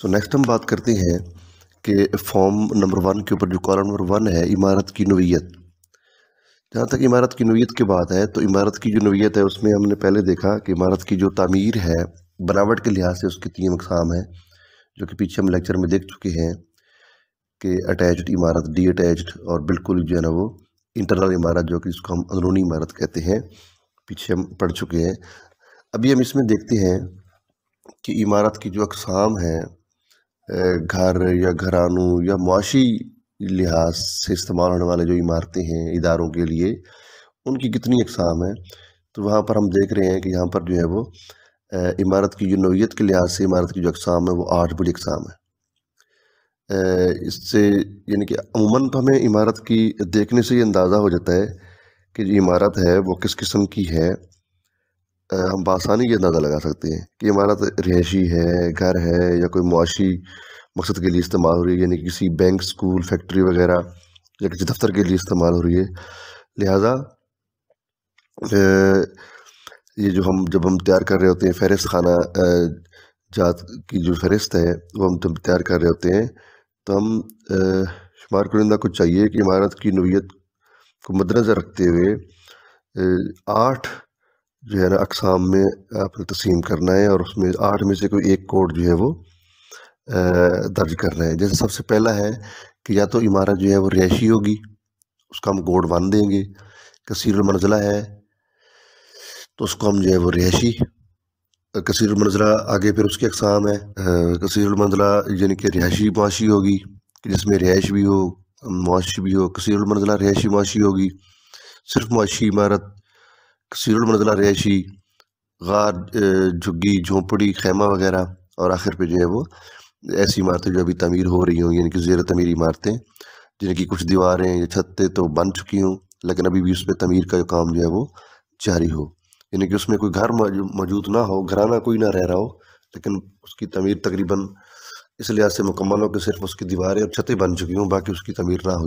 so next हम बात करते हैं कि फॉर्म नंबर वन के ऊपर जो कॉलम नंबर वन है इमारत की नोयत जहाँ तक इमारत की नोयत की बात है तो इमारत की जो नवीयत है उसमें हमने पहले देखा कि इमारत की जो तमीर है बनावट के लिहाज से उसकी तीन अकसाम हैं जो कि पीछे हम लेक्चर में देख चुके हैं कि अटैच इमारत डी अटैच और बिल्कुल जो है ना वो इंटरनल इमारत जो कि इसको हम अंदरूनी इमारत कहते हैं पीछे हम पढ़ चुके हैं अभी हम इसमें देखते हैं कि इमारत की जो अकसाम हैं घर या घरानों या मुआशी लिहाज से इस्तेमाल होने वाले जो इमारतें हैं इदारों के लिए उनकी कितनी अकसाम है तो वहाँ पर हम देख रहे हैं कि यहाँ पर जो है वो इमारत की जो नोयत के लिहाज से इमारत की जो अकसाम है वो आठ बड़ी अकसाम है इससे यानी कि अमूमन तो हमें इमारत की देखने से ये अंदाज़ा हो जाता है कि जो इमारत है वो किस किस्म की है हम बासानी ये अंदाज़ा लगा सकते हैं कि इमारत तो रिहायशी है घर है या कोई मुआशी मकसद के लिए इस्तेमाल हो रही है यानी किसी बैंक स्कूल फैक्ट्री वगैरह या किसी दफ्तर के लिए इस्तेमाल हो रही है लिहाजा ये जो हम जब हम तैयार कर रहे होते हैं फहरिस्त खाना जात की जो फहरिस्त है वो हम जब तैयार कर रहे होते हैं तो हम शुमार कुरिंदा को चाहिए कि इमारत की नोयत को मद्दनज़र रखते हुए आठ जो है ना अकसाम में आपने तस्म करना है और उसमें आठ में से कोई एक कोड जो है वो दर्ज करना है जैसे सबसे पहला है कि या तो इमारत जो है वो रिहायशी होगी उसका हम कोड वन देंगे कसीर मंजिला है तो उसको हम जो है वो रिहायशी कसीर मंजिला आगे फिर उसकी अकसाम है कसीर मंजिला यानी कि रिहायशी मुआशी होगी जिसमें रिहायश भी हो मुआशी भी हो कसीर मंजिला रिहायशी मुआशी होगी सिर्फ मुआशी इमारत सीरल मंजिला रिहायशी गार झुग्गी झोंपड़ी खैमा वगैरह और आखिर पे जो है वो ऐसी इमारतें जो अभी तमीर हो रही हों यानी कि जेर तमीर इमारतें जिनकी कुछ दीवारें या छतें तो बन चुकी हों लेकिन अभी भी उस पर तमीर का काम जो है वो जारी हो यानी कि उसमें कोई घर मौजूद ना हो घराना कोई ना रह रहा हो लेकिन उसकी तमीर तकरीबन इस लिहाज से मुकम्मल हो कि सिर्फ उसकी दीवारें और छतें बन चुकी हों बाकी उसकी तमीर ना हुई